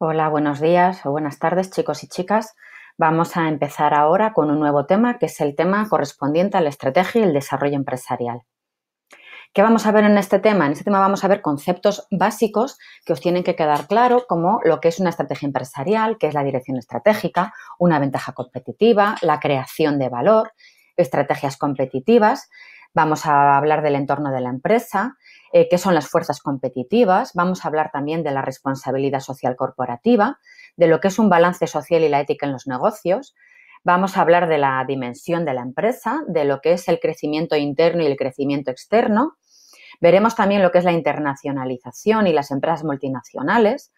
Hola, buenos días o buenas tardes chicos y chicas. Vamos a empezar ahora con un nuevo tema que es el tema correspondiente a la estrategia y el desarrollo empresarial. ¿Qué vamos a ver en este tema? En este tema vamos a ver conceptos básicos que os tienen que quedar claro, como lo que es una estrategia empresarial, que es la dirección estratégica, una ventaja competitiva, la creación de valor, estrategias competitivas. Vamos a hablar del entorno de la empresa, eh, qué son las fuerzas competitivas, vamos a hablar también de la responsabilidad social corporativa, de lo que es un balance social y la ética en los negocios, vamos a hablar de la dimensión de la empresa, de lo que es el crecimiento interno y el crecimiento externo, veremos también lo que es la internacionalización y las empresas multinacionales,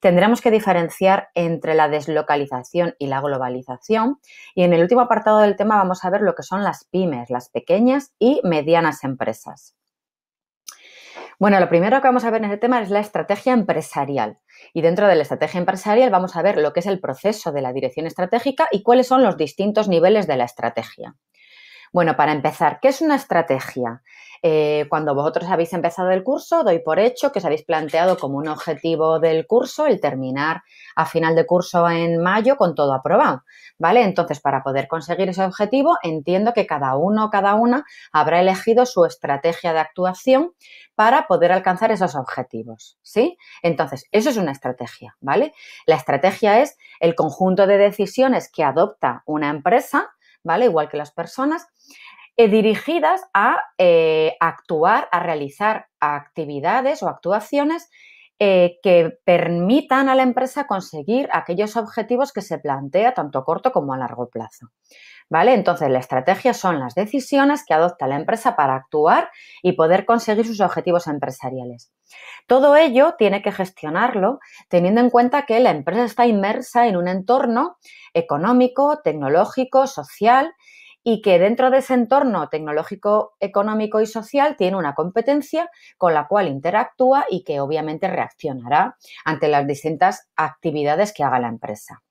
tendremos que diferenciar entre la deslocalización y la globalización. Y en el último apartado del tema vamos a ver lo que son las pymes, las pequeñas y medianas empresas. Bueno, lo primero que vamos a ver en este tema es la estrategia empresarial. Y dentro de la estrategia empresarial vamos a ver lo que es el proceso de la dirección estratégica y cuáles son los distintos niveles de la estrategia. Bueno, para empezar, ¿qué es una estrategia? Eh, cuando vosotros habéis empezado el curso, doy por hecho que os habéis planteado como un objetivo del curso el terminar a final de curso en mayo con todo aprobado, ¿vale? Entonces, para poder conseguir ese objetivo, entiendo que cada uno o cada una habrá elegido su estrategia de actuación para poder alcanzar esos objetivos, ¿sí? Entonces, eso es una estrategia, ¿vale? La estrategia es el conjunto de decisiones que adopta una empresa ¿vale? Igual que las personas, eh, dirigidas a eh, actuar, a realizar actividades o actuaciones eh, que permitan a la empresa conseguir aquellos objetivos que se plantea tanto a corto como a largo plazo. ¿Vale? Entonces, la estrategia son las decisiones que adopta la empresa para actuar y poder conseguir sus objetivos empresariales. Todo ello tiene que gestionarlo teniendo en cuenta que la empresa está inmersa en un entorno económico, tecnológico, social y que dentro de ese entorno tecnológico, económico y social tiene una competencia con la cual interactúa y que obviamente reaccionará ante las distintas actividades que haga la empresa.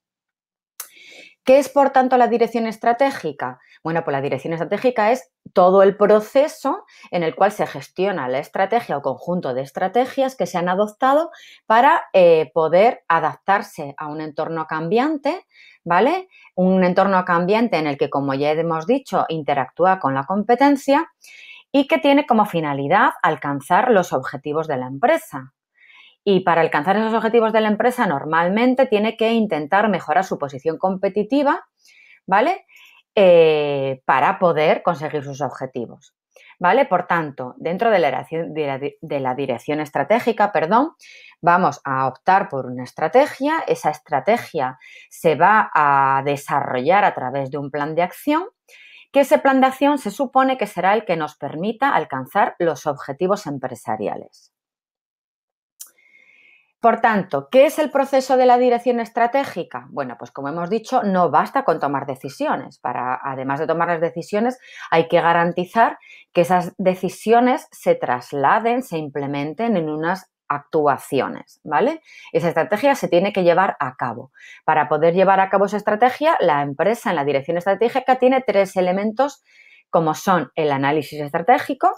¿Qué es, por tanto, la dirección estratégica? Bueno, pues la dirección estratégica es todo el proceso en el cual se gestiona la estrategia o conjunto de estrategias que se han adoptado para eh, poder adaptarse a un entorno cambiante, ¿vale? Un entorno cambiante en el que, como ya hemos dicho, interactúa con la competencia y que tiene como finalidad alcanzar los objetivos de la empresa, y para alcanzar esos objetivos de la empresa normalmente tiene que intentar mejorar su posición competitiva, ¿vale? Eh, para poder conseguir sus objetivos. ¿Vale? Por tanto, dentro de la, de la, dirección estratégica, perdón, vamos a optar por una estrategia. Esa estrategia se va a desarrollar a través de un plan de acción, que ese plan de acción se supone que será el que nos permita alcanzar los objetivos empresariales. Por tanto, ¿qué es el proceso de la dirección estratégica? Bueno, pues como hemos dicho, no basta con tomar decisiones. Para, además de tomar las decisiones, hay que garantizar que esas decisiones se trasladen, se implementen en unas actuaciones, ¿vale? Esa estrategia se tiene que llevar a cabo. Para poder llevar a cabo esa estrategia, la empresa en la dirección estratégica tiene tres elementos como son el análisis estratégico,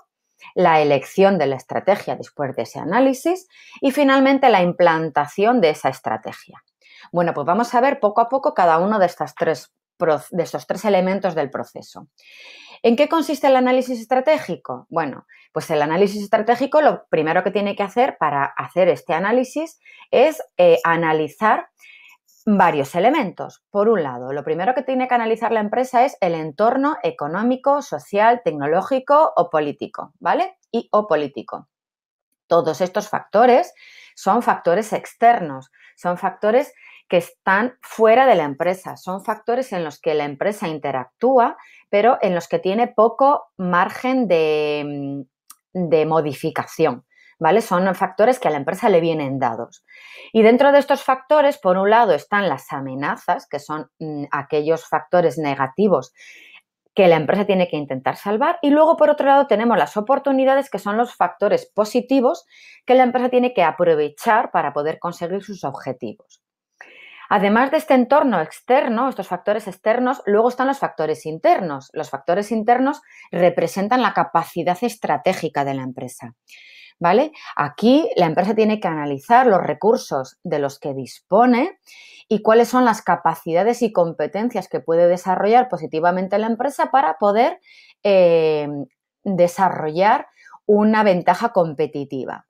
la elección de la estrategia después de ese análisis y finalmente la implantación de esa estrategia. Bueno, pues vamos a ver poco a poco cada uno de, tres, de estos tres elementos del proceso. ¿En qué consiste el análisis estratégico? Bueno, pues el análisis estratégico lo primero que tiene que hacer para hacer este análisis es eh, analizar varios elementos. Por un lado, lo primero que tiene que analizar la empresa es el entorno económico, social, tecnológico o político, ¿vale? Y o político. Todos estos factores son factores externos, son factores que están fuera de la empresa, son factores en los que la empresa interactúa, pero en los que tiene poco margen de, mm, de modificación. ¿vale? Son factores que a la empresa le vienen dados. Y dentro de estos factores, por un lado, están las amenazas, que son mm, aquellos factores negativos que la empresa tiene que intentar salvar. Y luego, por otro lado, tenemos las oportunidades, que son los factores positivos que la empresa tiene que aprovechar para poder conseguir sus objetivos. Además de este entorno externo, estos factores externos, luego están los factores internos. Los factores internos representan la capacidad estratégica de la empresa. Aquí la empresa tiene que analizar los recursos de los que dispone y cuáles son las capacidades y competencias que puede desarrollar positivamente la empresa para poder eh, desarrollar una ventaja competitiva.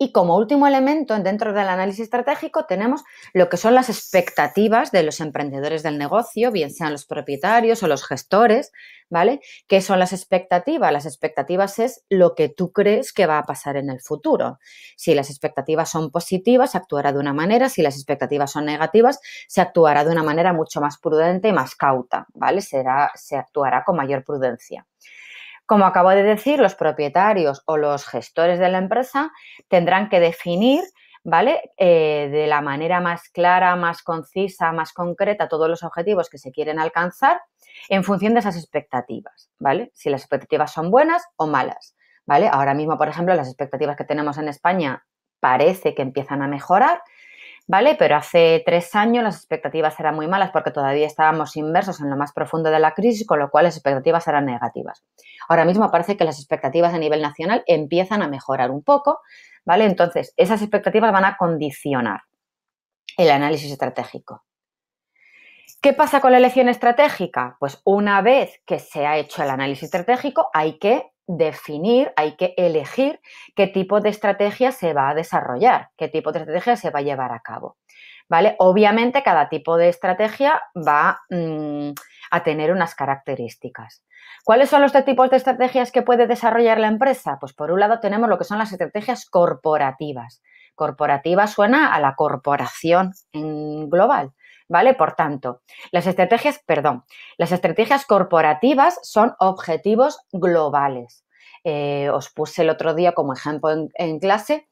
Y como último elemento dentro del análisis estratégico tenemos lo que son las expectativas de los emprendedores del negocio, bien sean los propietarios o los gestores, ¿vale? ¿Qué son las expectativas? Las expectativas es lo que tú crees que va a pasar en el futuro. Si las expectativas son positivas, se actuará de una manera, si las expectativas son negativas, se actuará de una manera mucho más prudente y más cauta, ¿vale? se actuará con mayor prudencia. Como acabo de decir, los propietarios o los gestores de la empresa tendrán que definir ¿vale? Eh, de la manera más clara, más concisa, más concreta todos los objetivos que se quieren alcanzar en función de esas expectativas, ¿vale? Si las expectativas son buenas o malas, ¿vale? Ahora mismo, por ejemplo, las expectativas que tenemos en España parece que empiezan a mejorar, ¿vale? Pero hace tres años las expectativas eran muy malas porque todavía estábamos inversos en lo más profundo de la crisis, con lo cual las expectativas eran negativas. Ahora mismo parece que las expectativas a nivel nacional empiezan a mejorar un poco, ¿vale? Entonces, esas expectativas van a condicionar el análisis estratégico. ¿Qué pasa con la elección estratégica? Pues una vez que se ha hecho el análisis estratégico, hay que definir, hay que elegir qué tipo de estrategia se va a desarrollar, qué tipo de estrategia se va a llevar a cabo. ¿Vale? Obviamente cada tipo de estrategia va mm, a tener unas características. ¿Cuáles son los tipos de estrategias que puede desarrollar la empresa? Pues por un lado tenemos lo que son las estrategias corporativas. Corporativa suena a la corporación en global. ¿vale? Por tanto, las estrategias, perdón, las estrategias corporativas son objetivos globales. Eh, os puse el otro día como ejemplo en, en clase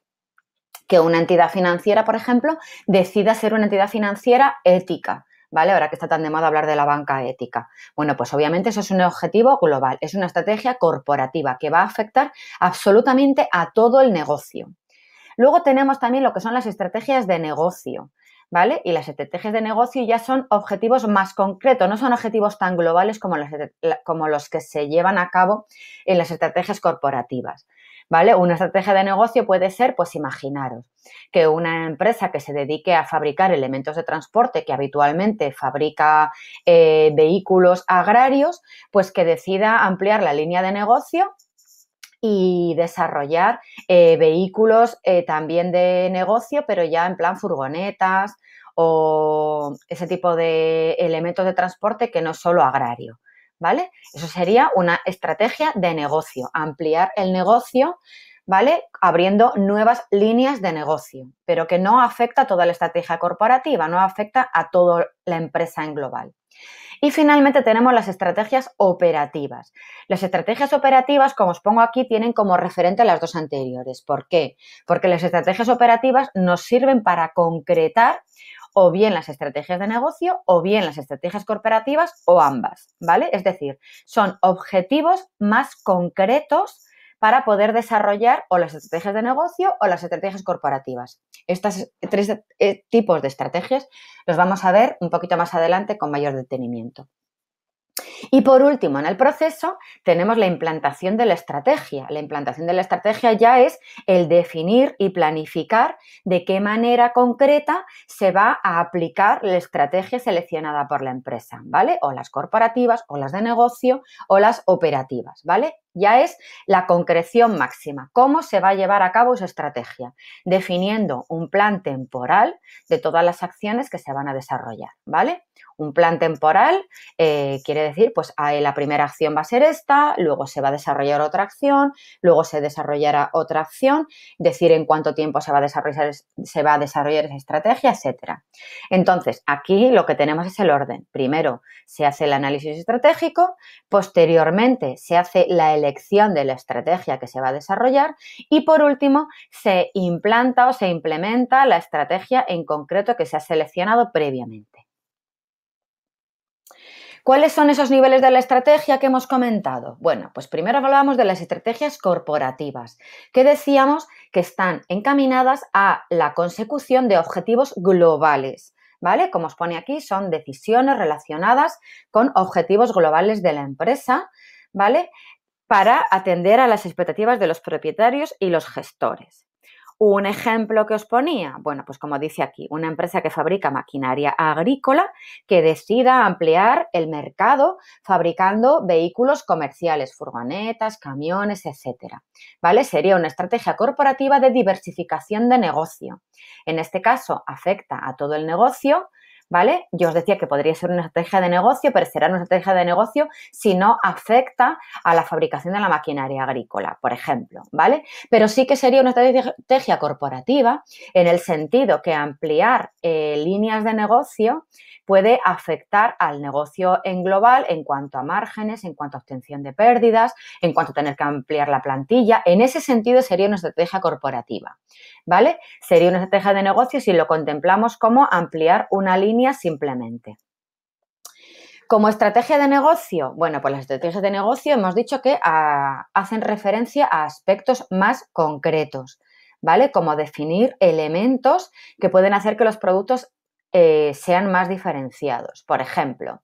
que una entidad financiera, por ejemplo, decida ser una entidad financiera ética. ¿Vale? Ahora que está tan de moda hablar de la banca ética. Bueno, pues obviamente eso es un objetivo global, es una estrategia corporativa que va a afectar absolutamente a todo el negocio. Luego tenemos también lo que son las estrategias de negocio. ¿vale? Y las estrategias de negocio ya son objetivos más concretos, no son objetivos tan globales como los, como los que se llevan a cabo en las estrategias corporativas. ¿vale? Una estrategia de negocio puede ser, pues imaginaros, que una empresa que se dedique a fabricar elementos de transporte, que habitualmente fabrica eh, vehículos agrarios, pues que decida ampliar la línea de negocio y desarrollar eh, vehículos eh, también de negocio, pero ya en plan furgonetas o ese tipo de elementos de transporte que no es solo agrario. ¿Vale? Eso sería una estrategia de negocio, ampliar el negocio, ¿vale? Abriendo nuevas líneas de negocio, pero que no afecta a toda la estrategia corporativa, no afecta a toda la empresa en global. Y finalmente tenemos las estrategias operativas. Las estrategias operativas, como os pongo aquí, tienen como referente las dos anteriores. ¿Por qué? Porque las estrategias operativas nos sirven para concretar o bien las estrategias de negocio o bien las estrategias corporativas o ambas, ¿vale? Es decir, son objetivos más concretos para poder desarrollar o las estrategias de negocio o las estrategias corporativas. Estos eh, tres eh, tipos de estrategias los vamos a ver un poquito más adelante con mayor detenimiento. Y por último, en el proceso tenemos la implantación de la estrategia. La implantación de la estrategia ya es el definir y planificar de qué manera concreta se va a aplicar la estrategia seleccionada por la empresa, ¿vale? O las corporativas, o las de negocio, o las operativas, ¿vale? Ya es la concreción máxima, cómo se va a llevar a cabo esa estrategia, definiendo un plan temporal de todas las acciones que se van a desarrollar, ¿vale? Un plan temporal eh, quiere decir, pues ah, la primera acción va a ser esta, luego se va a desarrollar otra acción, luego se desarrollará otra acción, decir en cuánto tiempo se va a desarrollar, esa estrategia, etcétera. Entonces, aquí lo que tenemos es el orden. Primero se hace el análisis estratégico, posteriormente se hace la elección de la estrategia que se va a desarrollar y por último se implanta o se implementa la estrategia en concreto que se ha seleccionado previamente. ¿Cuáles son esos niveles de la estrategia que hemos comentado? Bueno, pues primero hablábamos de las estrategias corporativas, que decíamos que están encaminadas a la consecución de objetivos globales. ¿Vale? Como os pone aquí, son decisiones relacionadas con objetivos globales de la empresa, ¿vale? para atender a las expectativas de los propietarios y los gestores. Un ejemplo que os ponía, bueno, pues como dice aquí, una empresa que fabrica maquinaria agrícola que decida ampliar el mercado fabricando vehículos comerciales, furgonetas, camiones, etcétera. ¿Vale? Sería una estrategia corporativa de diversificación de negocio. En este caso, afecta a todo el negocio, ¿vale? Yo os decía que podría ser una estrategia de negocio, pero será una estrategia de negocio si no afecta a la fabricación de la maquinaria agrícola, por ejemplo, ¿vale? Pero sí que sería una estrategia corporativa en el sentido que ampliar eh, líneas de negocio puede afectar al negocio en global en cuanto a márgenes, en cuanto a obtención de pérdidas, en cuanto a tener que ampliar la plantilla. En ese sentido sería una estrategia corporativa. ¿vale? Sería una estrategia de negocio si lo contemplamos como ampliar una línea simplemente. Como estrategia de negocio, bueno, pues las estrategias de negocio hemos dicho que ah, hacen referencia a aspectos más concretos, ¿vale? Como definir elementos que pueden hacer que los productos eh, sean más diferenciados. Por ejemplo,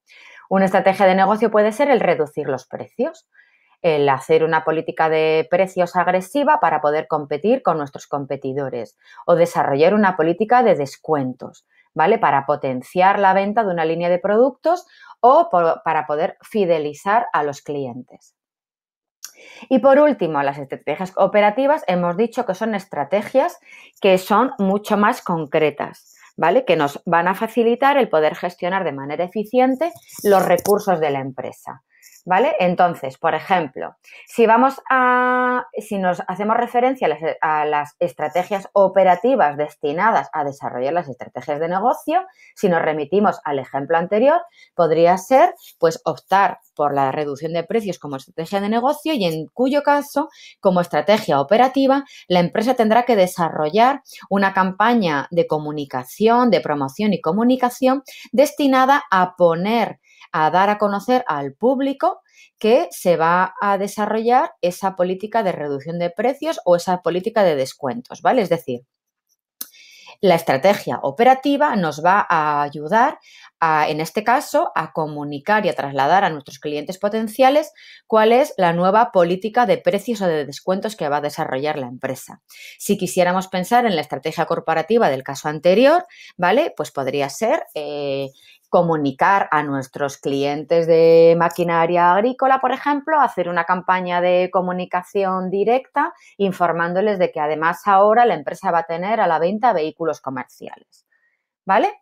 una estrategia de negocio puede ser el reducir los precios el hacer una política de precios agresiva para poder competir con nuestros competidores o desarrollar una política de descuentos, ¿vale? Para potenciar la venta de una línea de productos o para poder fidelizar a los clientes. Y por último, las estrategias operativas hemos dicho que son estrategias que son mucho más concretas, ¿vale? Que nos van a facilitar el poder gestionar de manera eficiente los recursos de la empresa. ¿vale? Entonces, por ejemplo, si vamos a, si nos hacemos referencia a las, a las, estrategias operativas destinadas a desarrollar las estrategias de negocio, si nos remitimos al ejemplo anterior, podría ser, pues, optar por la reducción de precios como estrategia de negocio y en cuyo caso, como estrategia operativa, la empresa tendrá que desarrollar una campaña de comunicación, de promoción y comunicación destinada a poner a dar a conocer al público que se va a desarrollar esa política de reducción de precios o esa política de descuentos, ¿vale? Es decir, la estrategia operativa nos va a ayudar, a, en este caso, a comunicar y a trasladar a nuestros clientes potenciales cuál es la nueva política de precios o de descuentos que va a desarrollar la empresa. Si quisiéramos pensar en la estrategia corporativa del caso anterior, ¿vale? Pues podría ser eh, comunicar a nuestros clientes de maquinaria agrícola, por ejemplo, hacer una campaña de comunicación directa informándoles de que además ahora la empresa va a tener a la venta vehículos comerciales. ¿Vale?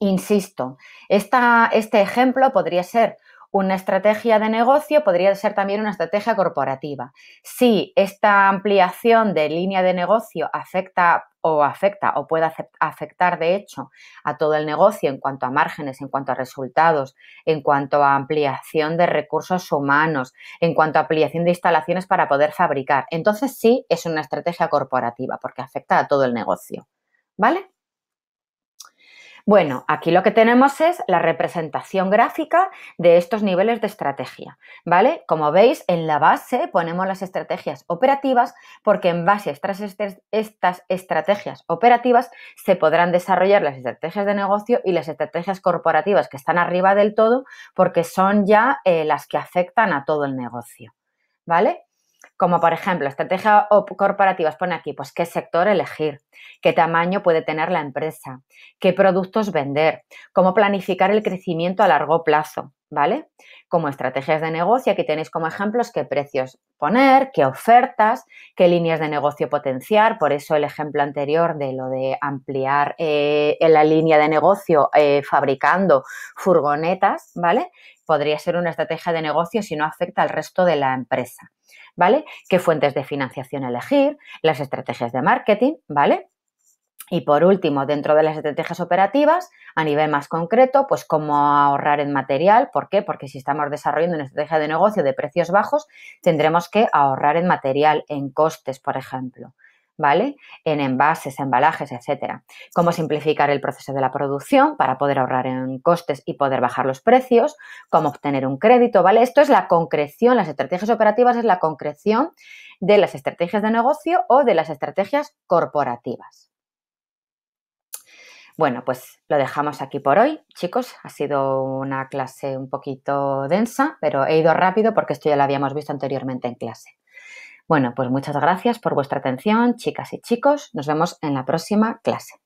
Insisto, este ejemplo podría ser una estrategia de negocio podría ser también una estrategia corporativa. Si esta ampliación de línea de negocio afecta o afecta o puede afectar de hecho a todo el negocio en cuanto a márgenes, en cuanto a resultados, en cuanto a ampliación de recursos humanos, en cuanto a ampliación de instalaciones para poder fabricar, entonces sí es una estrategia corporativa porque afecta a todo el negocio. ¿Vale? Bueno, aquí lo que tenemos es la representación gráfica de estos niveles de estrategia, ¿vale? Como veis, en la base ponemos las estrategias operativas porque en base a estas, estas estrategias operativas se podrán desarrollar las estrategias de negocio y las estrategias corporativas que están arriba del todo porque son ya eh, las que afectan a todo el negocio, ¿vale? como por ejemplo estrategia corporativas, pone aquí, pues qué sector elegir, qué tamaño puede tener la empresa, qué productos vender, cómo planificar el crecimiento a largo plazo, ¿vale? como estrategias de negocio. Aquí tenéis como ejemplos qué precios poner, qué ofertas, qué líneas de negocio potenciar. Por eso el ejemplo anterior de lo de ampliar en eh, la línea de negocio eh, fabricando furgonetas, ¿vale? Podría ser una estrategia de negocio si no afecta al resto de la empresa, ¿vale? ¿Qué fuentes de financiación elegir? Las estrategias de marketing, ¿vale? Y por último, dentro de las estrategias operativas, a nivel más concreto, pues cómo ahorrar en material. ¿Por qué? Porque si estamos desarrollando una estrategia de negocio de precios bajos, tendremos que ahorrar en material, en costes, por ejemplo. ¿Vale? En envases, embalajes, etcétera. Cómo simplificar el proceso de la producción para poder ahorrar en costes y poder bajar los precios. Cómo obtener un crédito, ¿vale? Esto es la concreción, las estrategias operativas es la concreción de las estrategias de negocio o de las estrategias corporativas. Bueno, pues lo dejamos aquí por hoy, chicos. Ha sido una clase un poquito densa, pero he ido rápido porque esto ya lo habíamos visto anteriormente en clase. Bueno, pues muchas gracias por vuestra atención, chicas y chicos. Nos vemos en la próxima clase.